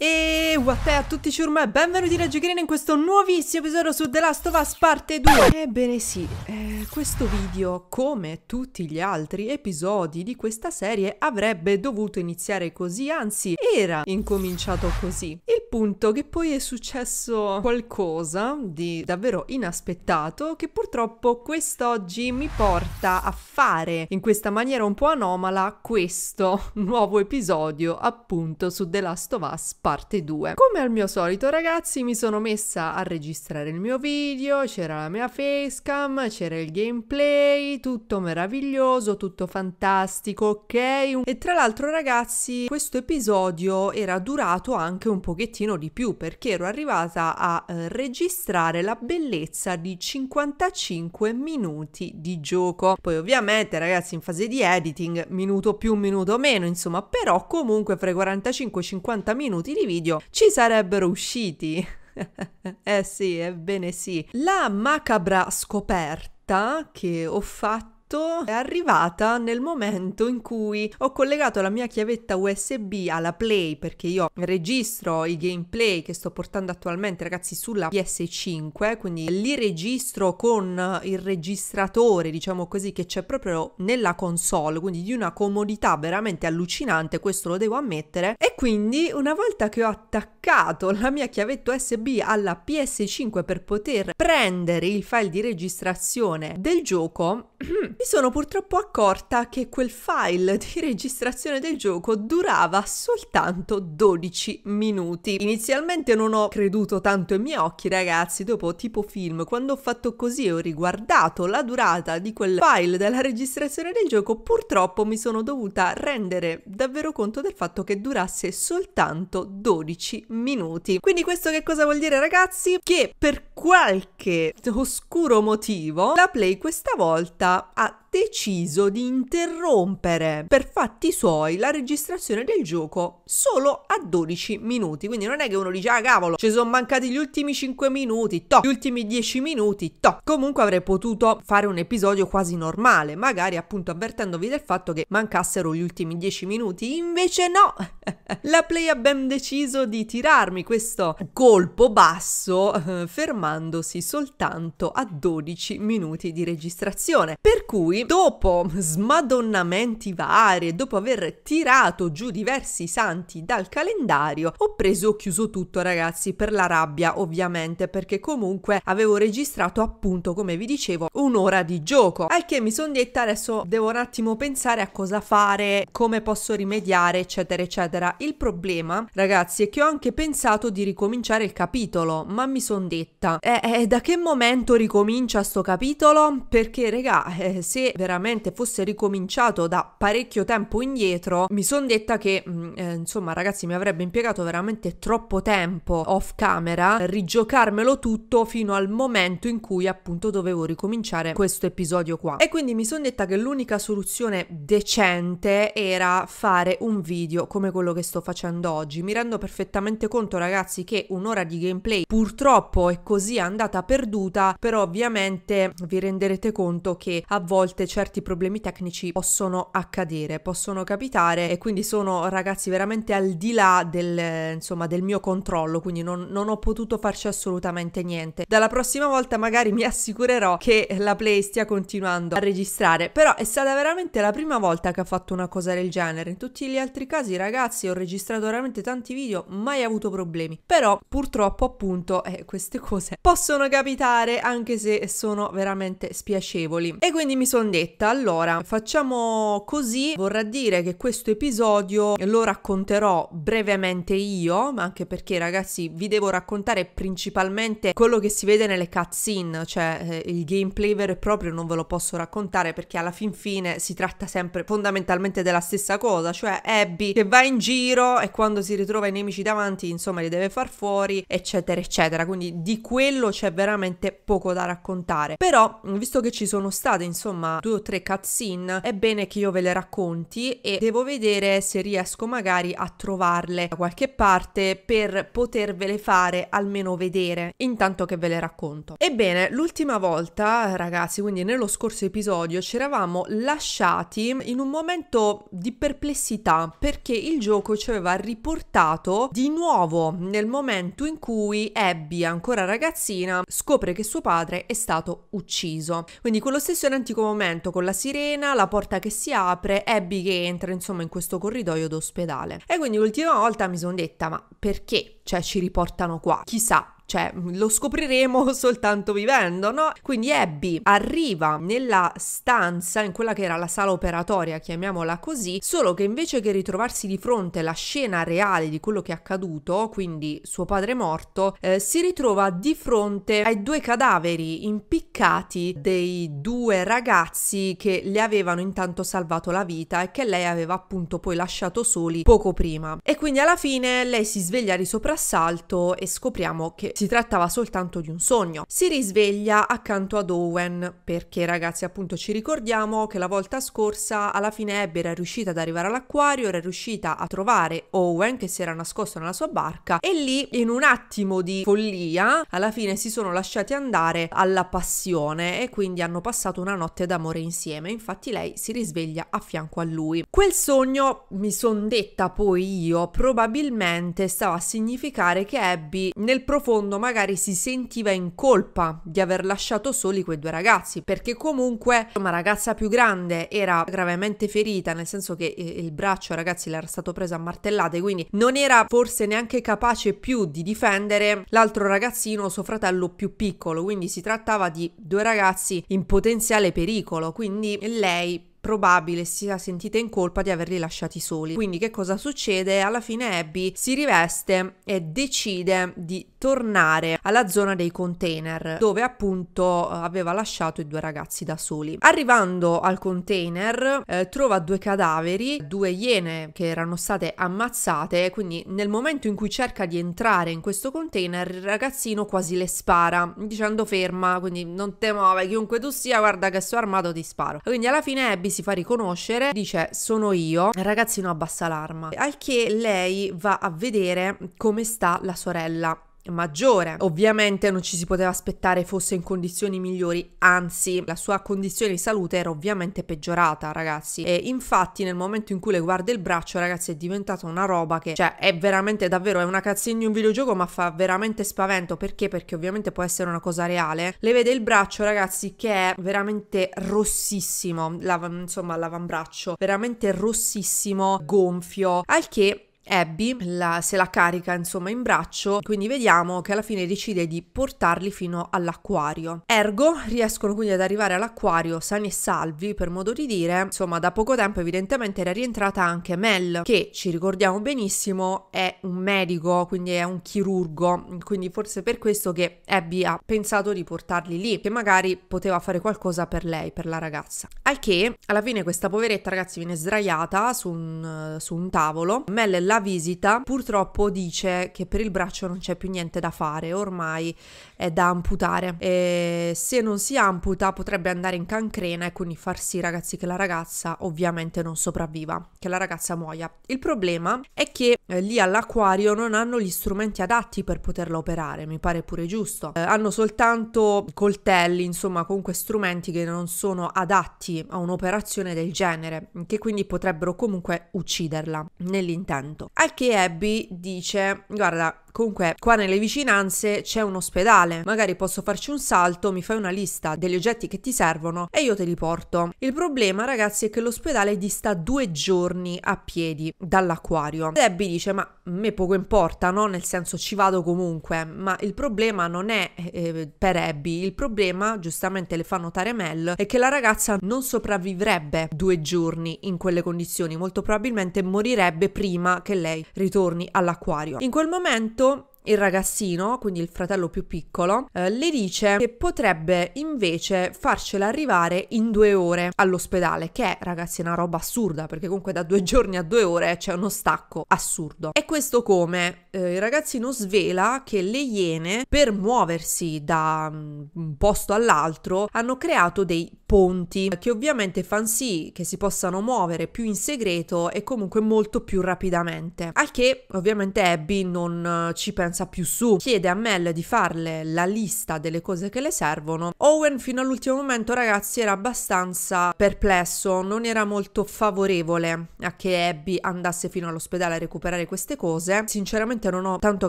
えー E what a tutti ciurma e benvenuti da Giocherino in questo nuovissimo episodio su The Last of Us parte 2 Ebbene sì, eh, questo video come tutti gli altri episodi di questa serie avrebbe dovuto iniziare così, anzi era incominciato così Il punto che poi è successo qualcosa di davvero inaspettato che purtroppo quest'oggi mi porta a fare in questa maniera un po' anomala questo nuovo episodio appunto su The Last of Us parte 2 2. Come al mio solito ragazzi mi sono messa a registrare il mio video, c'era la mia facecam, c'era il gameplay, tutto meraviglioso, tutto fantastico, ok? E tra l'altro ragazzi questo episodio era durato anche un pochettino di più perché ero arrivata a eh, registrare la bellezza di 55 minuti di gioco. Poi ovviamente ragazzi in fase di editing minuto più minuto meno insomma però comunque fra i 45 e 50 minuti di video ci sarebbero usciti. eh sì, ebbene sì. La macabra scoperta che ho fatto tutto è arrivata nel momento in cui ho collegato la mia chiavetta USB alla Play perché io registro i gameplay che sto portando attualmente ragazzi sulla PS5 quindi li registro con il registratore diciamo così che c'è proprio nella console quindi di una comodità veramente allucinante questo lo devo ammettere e quindi una volta che ho attaccato la mia chiavetta USB alla PS5 per poter prendere il file di registrazione del gioco mi sono purtroppo accorta che quel file di registrazione del gioco durava soltanto 12 minuti. Inizialmente non ho creduto tanto ai miei occhi, ragazzi, dopo tipo film, quando ho fatto così e ho riguardato la durata di quel file della registrazione del gioco, purtroppo mi sono dovuta rendere davvero conto del fatto che durasse soltanto 12 minuti. Quindi questo che cosa vuol dire, ragazzi? Che per qualche oscuro motivo la Play questa volta ha deciso di interrompere per fatti suoi la registrazione del gioco solo a 12 minuti. Quindi non è che uno dice, ah cavolo, ci sono mancati gli ultimi 5 minuti, to, gli ultimi 10 minuti, to. Comunque avrei potuto fare un episodio quasi normale, magari appunto avvertendovi del fatto che mancassero gli ultimi 10 minuti. Invece no, la Play ha ben deciso di tirarmi questo colpo basso eh, fermandosi soltanto a 12 minuti di registrazione. Per cui, dopo smadonnamenti vari, dopo aver tirato giù diversi santi dal calendario, ho preso, ho chiuso tutto ragazzi, per la rabbia ovviamente, perché comunque avevo registrato appunto, come vi dicevo, un'ora di gioco. Al che mi sono detta adesso devo un attimo pensare a cosa fare, come posso rimediare, eccetera, eccetera. Il problema, ragazzi, è che ho anche pensato di ricominciare il capitolo, ma mi sono detta, eh, eh, da che momento ricomincia sto capitolo? Perché, ragazzi, eh, se veramente fosse ricominciato da parecchio tempo indietro, mi sono detta che mh, mm, eh, insomma ragazzi mi avrebbe impiegato veramente troppo tempo off camera, per rigiocarmelo tutto fino al momento in cui appunto dovevo ricominciare questo episodio qua. E quindi mi sono detta che l'unica soluzione decente era fare un video come quello che sto facendo oggi. Mi rendo perfettamente conto ragazzi che un'ora di gameplay purtroppo è così andata perduta, però ovviamente vi renderete conto che perché a volte certi problemi tecnici possono accadere, possono capitare e quindi sono ragazzi veramente al di là del, insomma, del mio controllo, quindi non, non ho potuto farci assolutamente niente. Dalla prossima volta magari mi assicurerò che la Play stia continuando a registrare, però è stata veramente la prima volta che ho fatto una cosa del genere. In tutti gli altri casi, ragazzi, ho registrato veramente tanti video, mai avuto problemi. Però purtroppo, appunto, eh, queste cose possono capitare anche se sono veramente spiacevoli. E quindi mi sono detta, allora facciamo così, vorrà dire che questo episodio lo racconterò brevemente io, ma anche perché ragazzi vi devo raccontare principalmente quello che si vede nelle cutscene, cioè eh, il gameplay vero e proprio non ve lo posso raccontare perché alla fin fine si tratta sempre fondamentalmente della stessa cosa, cioè Abby che va in giro e quando si ritrova i nemici davanti insomma li deve far fuori eccetera eccetera, quindi di quello c'è veramente poco da raccontare. Però visto che ci sono stati passate, insomma, due o tre cutscene, è bene che io ve le racconti e devo vedere se riesco magari a trovarle da qualche parte per potervele fare almeno vedere intanto che ve le racconto. Ebbene, l'ultima volta, ragazzi, quindi nello scorso episodio ci eravamo lasciati in un momento di perplessità perché il gioco ci aveva riportato di nuovo nel momento in cui Abby, ancora ragazzina, scopre che suo padre è stato ucciso. Quindi con lo stesso antico momento con la sirena, la porta che si apre, Abby che entra insomma in questo corridoio d'ospedale. E quindi l'ultima volta mi sono detta ma perché? Cioè ci riportano qua, chissà, cioè lo scopriremo soltanto vivendo, no? Quindi Abby arriva nella stanza, in quella che era la sala operatoria, chiamiamola così, solo che invece che ritrovarsi di fronte alla scena reale di quello che è accaduto, quindi suo padre morto, eh, si ritrova di fronte ai due cadaveri impiccati dei due ragazzi che le avevano intanto salvato la vita e che lei aveva appunto poi lasciato soli poco prima. E quindi alla fine lei si sveglia di soprassalto e scopriamo che si trattava soltanto di un sogno. Si risveglia accanto ad Owen perché ragazzi appunto ci ricordiamo che la volta scorsa alla fine Abby era riuscita ad arrivare all'acquario, era riuscita a trovare Owen che si era nascosto nella sua barca e lì in un attimo di follia alla fine si sono lasciati andare alla passione e quindi hanno passato una notte d'amore insieme. Infatti lei si risveglia a fianco a lui. Quel sogno mi son detta poi io probabilmente stava a significare che Abby nel profondo fondo magari si sentiva in colpa di aver lasciato soli quei due ragazzi, perché comunque una ragazza più grande era gravemente ferita, nel senso che eh, il braccio ragazzi l'era stato preso a martellate, quindi non era forse neanche capace più di difendere l'altro ragazzino, suo fratello più piccolo, quindi si trattava di due ragazzi in potenziale pericolo, quindi lei probabile si sia sentita in colpa di averli lasciati soli. Quindi che cosa succede? Alla fine Abby si riveste e decide di tornare alla zona dei container dove appunto eh, aveva lasciato i due ragazzi da soli. Arrivando al container eh, trova due cadaveri, due iene che erano state ammazzate, quindi nel momento in cui cerca di entrare in questo container il ragazzino quasi le spara dicendo ferma, quindi non te muove chiunque tu sia, guarda che sto armato ti sparo. Quindi alla fine Abby si fa riconoscere, dice sono io, ragazzino abbassa l'arma, al che lei va a vedere come sta la sorella maggiore. Ovviamente non ci si poteva aspettare fosse in condizioni migliori, anzi la sua condizione di salute era ovviamente peggiorata ragazzi e infatti nel momento in cui le guarda il braccio ragazzi è diventata una roba che cioè è veramente davvero è una cazzina di un videogioco ma fa veramente spavento perché? Perché ovviamente può essere una cosa reale. Le vede il braccio ragazzi che è veramente rossissimo, la, insomma l'avambraccio veramente rossissimo, gonfio, al che Abby la, se la carica insomma in braccio, quindi vediamo che alla fine decide di portarli fino all'acquario. Ergo riescono quindi ad arrivare all'acquario sani e salvi per modo di dire, insomma da poco tempo evidentemente era rientrata anche Mel che ci ricordiamo benissimo è un medico, quindi è un chirurgo, quindi forse per questo che Abby ha pensato di portarli lì, che magari poteva fare qualcosa per lei, per la ragazza. Al che alla fine questa poveretta ragazzi viene sdraiata su un, su un tavolo, Mel la la visita, purtroppo dice che per il braccio non c'è più niente da fare, ormai è da amputare e se non si amputa potrebbe andare in cancrena e quindi far sì ragazzi che la ragazza ovviamente non sopravviva, che la ragazza muoia. Il problema è che eh, lì all'acquario non hanno gli strumenti adatti per poterla operare, mi pare pure giusto. Eh, hanno soltanto coltelli, insomma comunque strumenti che non sono adatti a un'operazione del genere, che quindi potrebbero comunque ucciderla nell'intento. Al che Abby dice, guarda, Comunque, qua nelle vicinanze c'è un ospedale, magari posso farci un salto, mi fai una lista degli oggetti che ti servono e io te li porto. Il problema, ragazzi, è che l'ospedale dista due giorni a piedi dall'acquario. Debbie dice, ma a me poco importa, no? Nel senso ci vado comunque, ma il problema non è eh, per Abby, il problema, giustamente le fa notare Mel, è che la ragazza non sopravvivrebbe due giorni in quelle condizioni, molto probabilmente morirebbe prima che lei ritorni all'acquario. In quel momento punto il ragazzino, quindi il fratello più piccolo, eh, le dice che potrebbe invece farcela arrivare in due ore all'ospedale, che è ragazzi una roba assurda perché comunque da due giorni a due ore c'è uno stacco assurdo. E questo come? Eh, il ragazzino svela che le iene per muoversi da mm, un posto all'altro hanno creato dei ponti che ovviamente fanno sì che si possano muovere più in segreto e comunque molto più rapidamente. Al che ovviamente Abby non eh, ci pensa più su, chiede a Mel di farle la lista delle cose che le servono. Owen fino all'ultimo momento ragazzi era abbastanza perplesso, non era molto favorevole a che Abby andasse fino all'ospedale a recuperare queste cose. Sinceramente non ho tanto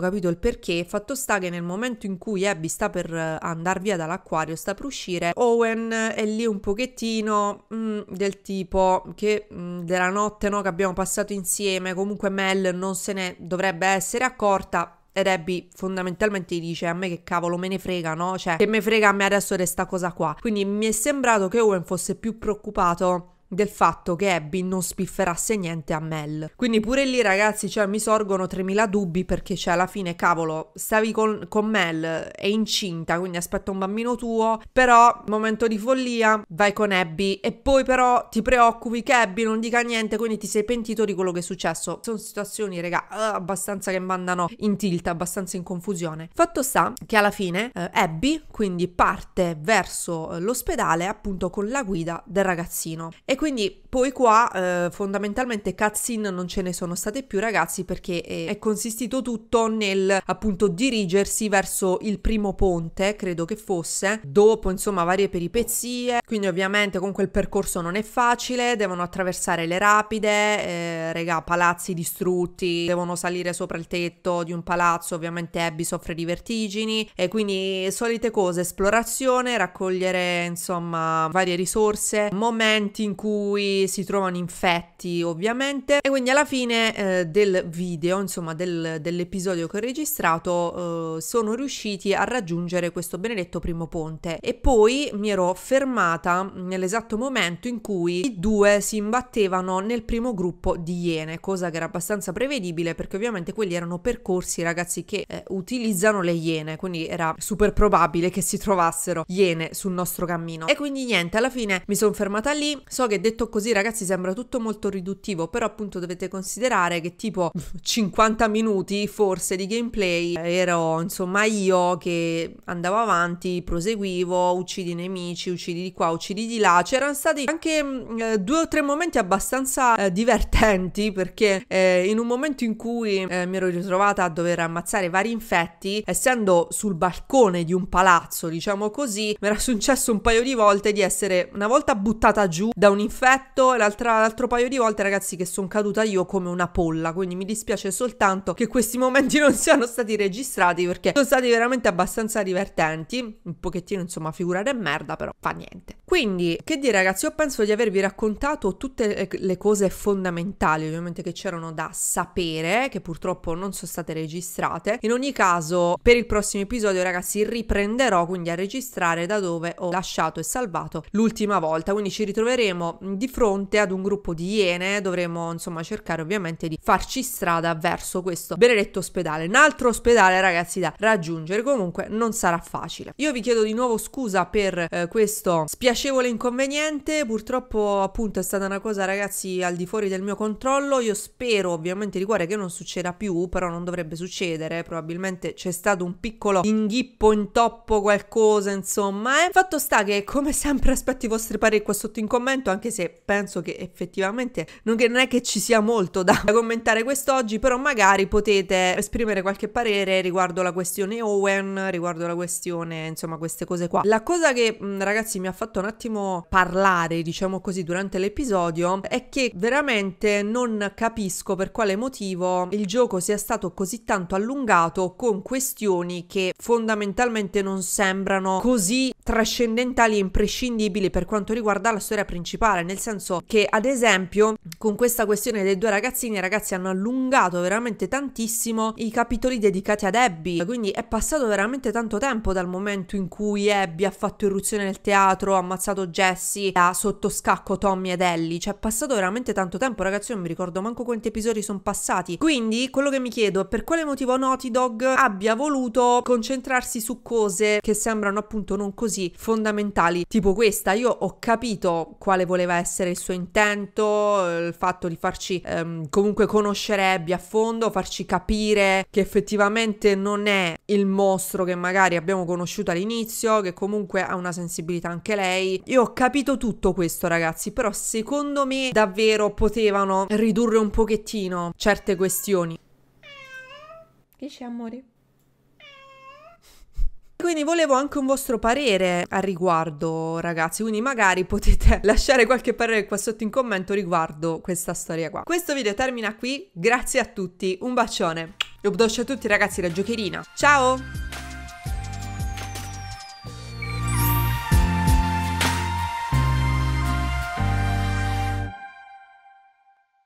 capito il perché, fatto sta che nel momento in cui Abby sta per eh, andare via dall'acquario, sta per uscire, Owen è lì un pochettino mh, mm, del tipo che mh, mm, della notte no, che abbiamo passato insieme, comunque Mel non se ne dovrebbe essere accorta, ed Abby fondamentalmente dice a me che cavolo me ne frega, no? Cioè, che me frega a me adesso di sta cosa qua. Quindi mi è sembrato che Owen fosse più preoccupato del fatto che Abby non spifferasse niente a Mel. Quindi pure lì ragazzi, cioè mi sorgono 3.000 dubbi perché cioè alla fine cavolo, stavi con, con Mel, è incinta, quindi aspetta un bambino tuo, però momento di follia, vai con Abby e poi però ti preoccupi che Abby non dica niente, quindi ti sei pentito di quello che è successo. Sono situazioni raga ah, abbastanza che mandano in tilt, abbastanza in confusione. Fatto sta che alla fine eh, Abby quindi parte verso eh, l'ospedale appunto con la guida del ragazzino e e quindi poi qua eh, fondamentalmente cutscene non ce ne sono state più ragazzi perché eh, è consistito tutto nel appunto dirigersi verso il primo ponte, credo che fosse, dopo insomma varie peripezie, quindi ovviamente comunque il percorso non è facile, devono attraversare le rapide, eh, regà palazzi distrutti, devono salire sopra il tetto di un palazzo, ovviamente Abby soffre di vertigini e quindi solite cose, esplorazione, raccogliere insomma varie risorse, momenti in cui si trovano infetti ovviamente e quindi alla fine eh, del video, insomma del, dell'episodio che ho registrato, eh, sono riusciti a raggiungere questo benedetto primo ponte e poi mi ero fermata nell'esatto momento in cui i due si imbattevano nel primo gruppo di iene, cosa che era abbastanza prevedibile perché ovviamente quelli erano percorsi ragazzi che eh, utilizzano le iene, quindi era super probabile che si trovassero iene sul nostro cammino e quindi niente, alla fine mi sono fermata lì, so che detto così così ragazzi sembra tutto molto riduttivo, però appunto dovete considerare che tipo 50 minuti forse di gameplay ero insomma io che andavo avanti, proseguivo, uccidi i nemici, uccidi di qua, uccidi di là, c'erano stati anche mm, eh, due o tre momenti abbastanza eh, divertenti perché eh, in un momento in cui eh, mi ero ritrovata a dover ammazzare vari infetti, essendo sul balcone di un palazzo diciamo così, mi era successo un paio di volte di essere una volta buttata giù da un infetto letto l'altro paio di volte, ragazzi, che sono caduta io come una polla. Quindi mi dispiace soltanto che questi momenti non siano stati registrati perché sono stati veramente abbastanza divertenti. Un pochettino, insomma, figura di merda, però fa niente. Quindi, che dire, ragazzi, io penso di avervi raccontato tutte eh, le cose fondamentali, ovviamente, che c'erano da sapere, che purtroppo non sono state registrate. In ogni caso, per il prossimo episodio, ragazzi, riprenderò quindi a registrare da dove ho lasciato e salvato l'ultima volta. Quindi ci ritroveremo di fronte fronte ad un gruppo di iene dovremo insomma cercare ovviamente di farci strada verso questo benedetto ospedale. Un altro ospedale ragazzi da raggiungere comunque non sarà facile. Io vi chiedo di nuovo scusa per eh, questo spiacevole inconveniente, purtroppo appunto è stata una cosa ragazzi al di fuori del mio controllo, io spero ovviamente di cuore che non succeda più, però non dovrebbe succedere, probabilmente c'è stato un piccolo inghippo, intoppo, qualcosa insomma. Eh. Fatto sta che come sempre aspetto i vostri pareri qua sotto in commento, anche se penso penso che effettivamente non, che non è che ci sia molto da commentare quest'oggi, però magari potete esprimere qualche parere riguardo la questione Owen, riguardo la questione, insomma, queste cose qua. La cosa che ragazzi mi ha fatto un attimo parlare, diciamo così, durante l'episodio è che veramente non capisco per quale motivo il gioco sia stato così tanto allungato con questioni che fondamentalmente non sembrano così trascendentali e imprescindibili per quanto riguarda la storia principale, nel senso che ad esempio con questa questione dei due ragazzini i ragazzi hanno allungato veramente tantissimo i capitoli dedicati ad Abby, quindi è passato veramente tanto tempo dal momento in cui Abby ha fatto irruzione nel teatro, ha ammazzato Jesse, ha sottoscacco Tommy ed Ellie, cioè è passato veramente tanto tempo ragazzi, non mi ricordo manco quanti episodi sono passati, quindi quello che mi chiedo è per quale motivo Naughty Dog abbia voluto concentrarsi su cose che sembrano appunto non così così fondamentali tipo questa. Io ho capito quale voleva essere il suo intento, il fatto di farci ehm, comunque conoscere Abby a fondo, farci capire che effettivamente non è il mostro che magari abbiamo conosciuto all'inizio, che comunque ha una sensibilità anche lei. Io ho capito tutto questo ragazzi, però secondo me davvero potevano ridurre un pochettino certe questioni. Che c'è amore? Quindi volevo anche un vostro parere al riguardo, ragazzi. Quindi magari potete lasciare qualche parere qua sotto in commento riguardo questa storia qua. Questo video termina qui. Grazie a tutti, un bacione. Lo a tutti, ragazzi, la Giocherina. Ciao!